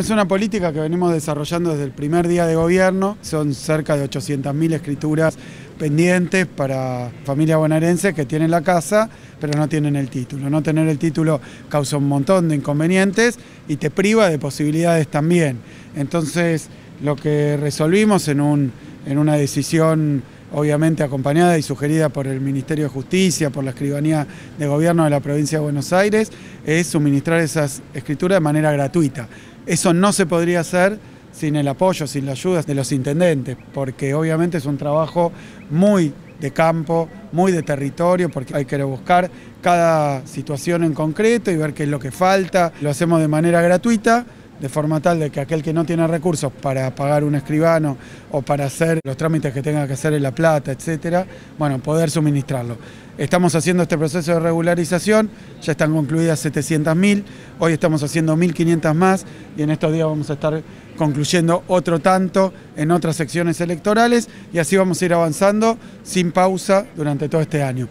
Es una política que venimos desarrollando desde el primer día de gobierno. Son cerca de 800.000 escrituras pendientes para familias bonaerenses que tienen la casa, pero no tienen el título. No tener el título causa un montón de inconvenientes y te priva de posibilidades también. Entonces, lo que resolvimos en, un, en una decisión obviamente acompañada y sugerida por el Ministerio de Justicia, por la Escribanía de Gobierno de la Provincia de Buenos Aires, es suministrar esas escrituras de manera gratuita. Eso no se podría hacer sin el apoyo, sin la ayuda de los intendentes, porque obviamente es un trabajo muy de campo, muy de territorio, porque hay que buscar cada situación en concreto y ver qué es lo que falta. Lo hacemos de manera gratuita de forma tal de que aquel que no tiene recursos para pagar un escribano o para hacer los trámites que tenga que hacer en La Plata, etcétera, bueno, poder suministrarlo. Estamos haciendo este proceso de regularización, ya están concluidas 700.000, hoy estamos haciendo 1.500 más y en estos días vamos a estar concluyendo otro tanto en otras secciones electorales y así vamos a ir avanzando sin pausa durante todo este año.